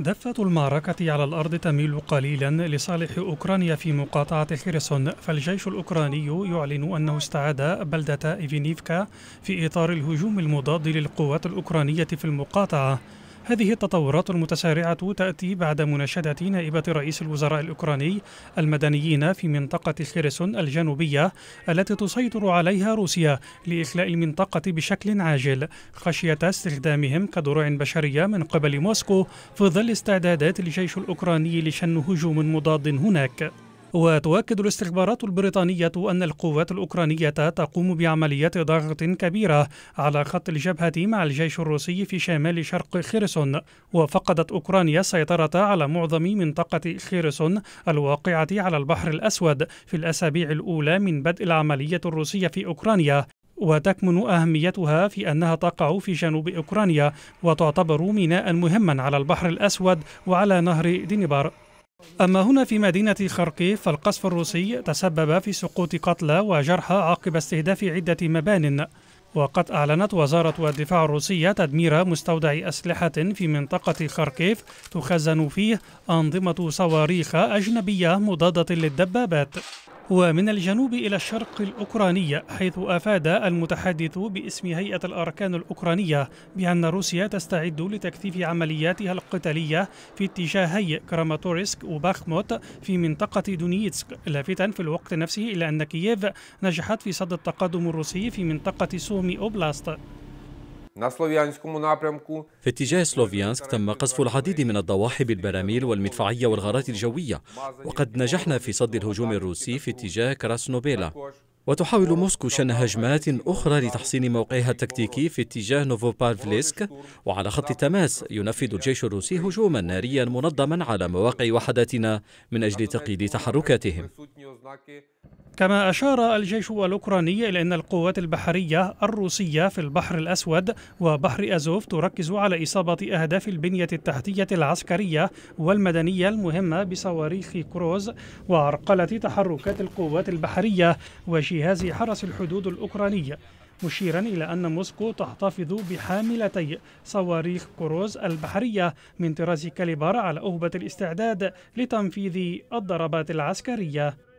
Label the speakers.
Speaker 1: دفة المعركة على الأرض تميل قليلا لصالح أوكرانيا في مقاطعة خيرسون فالجيش الأوكراني يعلن أنه استعاد بلدة إيفينيفكا في إطار الهجوم المضاد للقوات الأوكرانية في المقاطعة هذه التطورات المتسارعة تأتي بعد مناشدة نائبة رئيس الوزراء الأوكراني المدنيين في منطقة خيرسون الجنوبية التي تسيطر عليها روسيا لإخلاء المنطقة بشكل عاجل خشية استخدامهم كدروع بشرية من قبل موسكو في ظل استعدادات الجيش الأوكراني لشن هجوم مضاد هناك وتؤكد الاستخبارات البريطانية أن القوات الأوكرانية تقوم بعمليات ضغط كبيرة على خط الجبهة مع الجيش الروسي في شمال شرق خيرسون وفقدت أوكرانيا السيطرة على معظم منطقة خيرسون الواقعة على البحر الأسود في الأسابيع الأولى من بدء العملية الروسية في أوكرانيا وتكمن أهميتها في أنها تقع في جنوب أوكرانيا وتعتبر ميناء مهما على البحر الأسود وعلى نهر دنيبر أما هنا في مدينة خرقيف فالقصف الروسي تسبب في سقوط قتلى وجرحى عقب استهداف عدة مبان وقد أعلنت وزارة الدفاع الروسية تدمير مستودع أسلحة في منطقة خاركيف تخزن فيه أنظمة صواريخ أجنبية مضادة للدبابات ومن الجنوب إلى الشرق الأوكراني حيث أفاد المتحدث باسم هيئة الأركان الأوكرانية بأن روسيا تستعد لتكثيف عملياتها القتالية في اتجاهي كراماتوريسك وباخموت في منطقة دونيتسك لافتا في الوقت نفسه إلى أن كييف نجحت في صد التقدم الروسي في منطقة سومي أوبلاست
Speaker 2: في اتجاه سلوفيانسك تم قصف العديد من الضواحي بالبراميل والمدفعية والغارات الجوية وقد نجحنا في صد الهجوم الروسي في اتجاه كراسنوبيلا وتحاول موسكو شن هجمات أخرى لتحسين موقعها التكتيكي في اتجاه نوفوبارفليسك وعلى خط التماس ينفذ الجيش الروسي هجوما ناريا منظما على مواقع وحداتنا من أجل تقييد تحركاتهم
Speaker 1: كما أشار الجيش الأوكراني إلى أن القوات البحرية الروسية في البحر الأسود وبحر أزوف تركز على إصابة أهداف البنية التحتية العسكرية والمدنية المهمة بصواريخ كروز وعرقلة تحركات القوات البحرية وجهاز حرس الحدود الأوكراني مشيرا إلى أن موسكو تحتفظ بحاملتي صواريخ كروز البحرية من طراز كاليبر على أهبة الاستعداد لتنفيذ الضربات العسكرية